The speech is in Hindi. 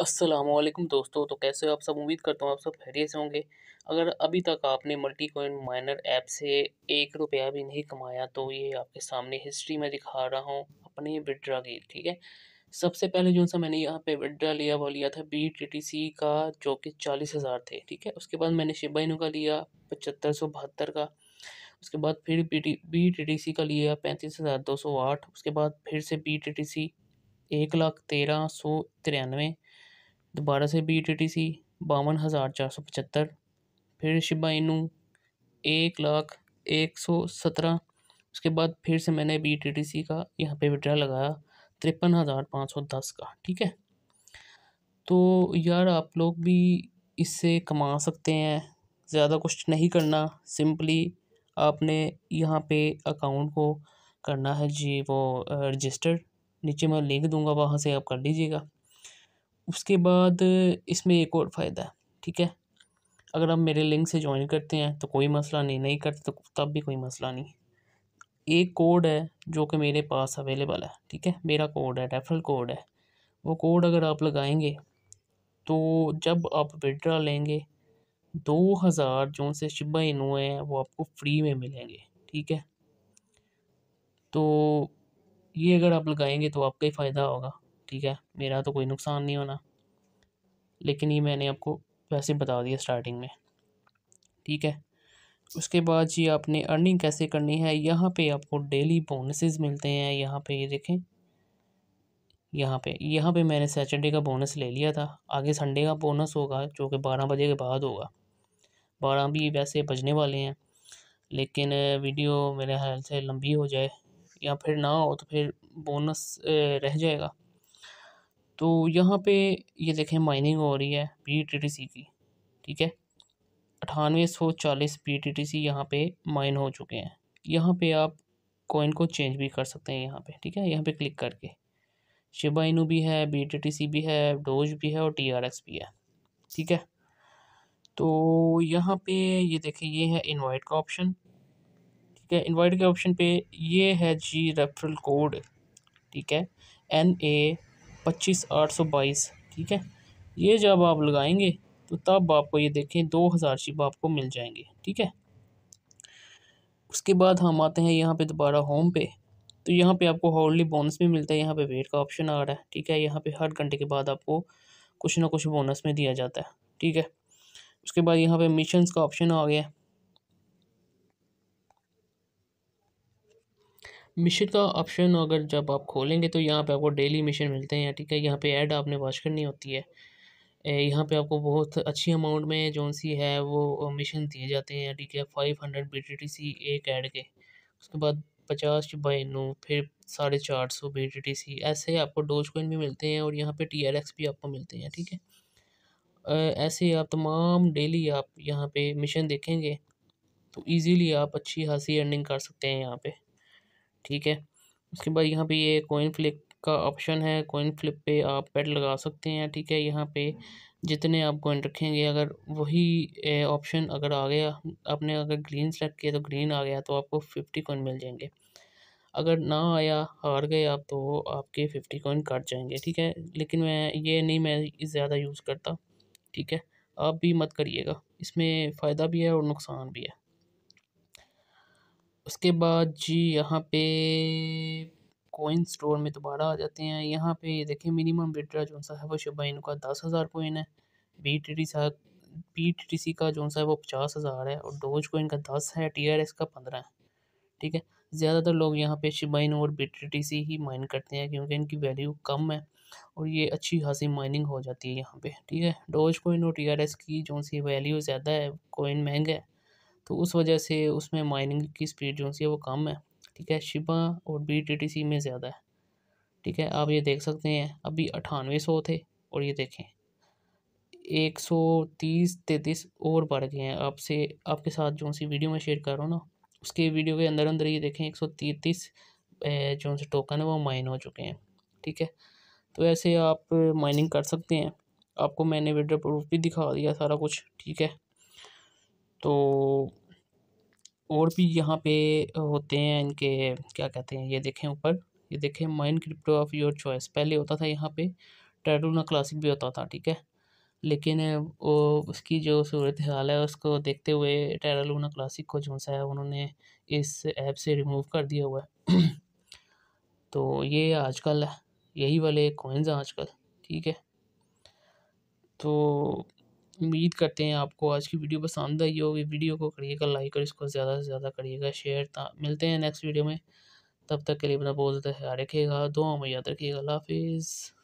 असलम दोस्तों तो कैसे हो आप सब उम्मीद करता हूँ आप सब खैरियत से होंगे अगर अभी तक आपने मल्टी कोइन माइनर ऐप से एक रुपया भी नहीं कमाया तो ये आपके सामने हिस्ट्री में दिखा रहा हूँ अपने विड्रा की ठीक है सबसे पहले जो सा मैंने यहाँ पे विड्रा लिया वो लिया था बी टी टी सी का जो कि चालीस हज़ार थे ठीक है उसके बाद मैंने शिबाइनू का लिया पचहत्तर सौ बहत्तर का उसके बाद फिर B T B T T C का लिया पैंतीस हज़ार दो सौ आठ उसके बाद फिर से बी टी टी सी एक लाख तेरह सौ तिरानवे दोबारा से बी टी टी सी बावन हज़ार चार सौ पचहत्तर फिर शिबा इनू एक लाख एक सौ सत्रह उसके बाद फिर से मैंने बी टी टी सी का यहाँ पे विड्रा लगाया तिरपन हज़ार पाँच सौ दस का ठीक है तो यार आप लोग भी इससे कमा सकते हैं ज़्यादा कुछ नहीं करना सिंपली आपने यहाँ पे अकाउंट को करना है जी वो रजिस्टर नीचे मैं लिंक दूंगा वहाँ से आप कर लीजिएगा उसके बाद इसमें एक और फ़ायदा है ठीक है अगर आप मेरे लिंक से ज्वाइन करते हैं तो कोई मसला नहीं नहीं करते तो तब भी कोई मसला नहीं एक कोड है जो कि मेरे पास अवेलेबल है ठीक है मेरा कोड है रेफरल कोड है वो कोड अगर आप लगाएंगे तो जब आप विड्रा लेंगे दो हज़ार जो से शिबा इनू हैं वो आपको फ्री में मिलेंगे ठीक है तो ये अगर आप लगाएंगे तो आपका ही फ़ायदा होगा ठीक है मेरा तो कोई नुकसान नहीं होना लेकिन ये मैंने आपको वैसे बता दिया स्टार्टिंग में ठीक है उसके बाद जी आपने अर्निंग कैसे करनी है यहाँ पे आपको डेली बोनसेस मिलते हैं यहाँ पे ये यह देखें यहाँ पे यहाँ पे मैंने सैटरडे का बोनस ले लिया था आगे संडे का बोनस होगा जो कि बारह बजे के बाद होगा बारह भी वैसे बजने वाले हैं लेकिन वीडियो मेरे ख्याल से लंबी हो जाए या फिर ना हो तो फिर बोनस रह जाएगा तो यहाँ पे ये देखें माइनिंग हो रही है पी टी टी सी की ठीक है अठानवे सौ चालीस पी टी टी सी यहाँ पे माइन हो चुके हैं यहाँ पे आप कॉइन को चेंज भी कर सकते हैं यहाँ पे ठीक है यहाँ पे क्लिक करके शिबा इनू भी है बी टी टी सी भी है डोज भी है और टी आर एक्स भी है ठीक है तो यहाँ पे ये देखें ये है इनवाइट का ऑप्शन ठीक है इनवाइट के ऑप्शन पे ये है जी रेफरल कोड ठीक है एन ए पच्चीस आठ सौ बाईस ठीक है ये जब आप लगाएंगे तो तब आपको ये देखें दो हज़ार शिप आपको मिल जाएंगे ठीक है उसके बाद हम आते हैं यहाँ पे दोबारा होम पे तो यहाँ पे आपको हॉर्डली बोनस भी मिलता है यहाँ पे वेट का ऑप्शन आ रहा है ठीक है यहाँ पे हर घंटे के बाद आपको कुछ ना कुछ बोनस में दिया जाता है ठीक है उसके बाद यहाँ पे मिशन का ऑप्शन आ गया मिशन का ऑप्शन अगर जब आप खोलेंगे तो यहाँ पे आपको डेली मिशन मिलते हैं ठीक है यहाँ पे ऐड आपने वॉच करनी होती है यहाँ पे आपको बहुत अच्छी अमाउंट में जो सी है वो मिशन दिए जाते हैं ठीक है five hundred B T T C एक ऐड के उसके बाद पचास बाई नौ फिर साढ़े चार सौ बी टी टी सी ऐसे आपको डोज कोइन भी मिलते हैं और यहाँ पर टी आर एक्स भी आपको मिलते हैं ठीक है ऐसे आप तमाम डेली आप यहाँ पर मिशन देखेंगे तो ईज़िली आप अच्छी खासी अर्निंग कर सकते हैं यहाँ पर ठीक है उसके बाद यहाँ पे ये कोइन फ्लिप का ऑप्शन है कोइन फ्लिप पे आप पेड लगा सकते हैं ठीक है यहाँ पे जितने आप कोइन रखेंगे अगर वही ऑप्शन अगर आ गया आपने अगर ग्रीन सेलेक्ट किया तो ग्रीन आ गया तो आपको फिफ्टी कोइन मिल जाएंगे अगर ना आया हार गए आप तो आपके फिफ्टी कोइन काट जाएंगे ठीक है लेकिन मैं ये नहीं मैं ज़्यादा यूज़ करता ठीक है आप भी मत करिएगा इसमें फ़ायदा भी है और नुकसान भी है उसके बाद जी यहाँ पे कोइन स्टोर में दोबारा आ जाते हैं यहाँ पे ये देखें मिनिमम विड्रा जो सा है वो शबाइन का दस हज़ार कोइन है बी टी टी सा बी टी टी सी का जो सा है वो पचास हज़ार है और डोज कोइन का दस है टी आर एस का पंद्रह है ठीक है ज़्यादातर लोग यहाँ पे शिबाइन और बी टी टी सी ही माइन करते हैं क्योंकि इनकी वैल्यू कम है और ये अच्छी खासी माइनिंग हो जाती है यहाँ पे ठीक है डोज कोइन और टी आर एस की जो सी वैल्यू ज़्यादा है कोइन महंगा है तो उस वजह से उसमें माइनिंग की स्पीड जो सी है वो कम है ठीक है शिबा और बी टी टी सी में ज़्यादा है ठीक है आप ये देख सकते हैं अभी अठानवे सौ थे और ये देखें एक सौ तीस तैंतीस और बढ़ गए हैं आपसे आपके साथ जो सी वीडियो में शेयर कर रहा हूँ ना उसके वीडियो के अंदर अंदर ये देखें एक सौ तैंतीस जो से टोकन है वो माइन हो चुके हैं ठीक है तो ऐसे आप माइनिंग कर सकते हैं आपको मैंने विड्रो प्रूफ भी दिखा दिया सारा कुछ ठीक है तो और भी यहाँ पे होते हैं इनके क्या कहते हैं ये देखें ऊपर ये देखें mind crypto of your choice पहले होता था यहाँ पे ट्रेडोना क्लासिक भी होता था ठीक है लेकिन वो उसकी जो सूरत हाल है उसको देखते हुए टेरालूना क्लासिक को जो सा है उन्होंने इस ऐप से रिमूव कर दिया हुआ है तो ये आजकल है यही वाले कॉइन्स हैं आजकल ठीक है तो उम्मीद करते हैं आपको आज की वीडियो पसंद आई होगी वीडियो को करिएगा लाइक और इसको ज़्यादा से ज़्यादा करिएगा शेयर मिलते हैं नेक्स्ट वीडियो में तब तक के लिए अपना बहुत ज़्यादा ख्याल रखिएगा दो में याद रखिएगा हाफिज़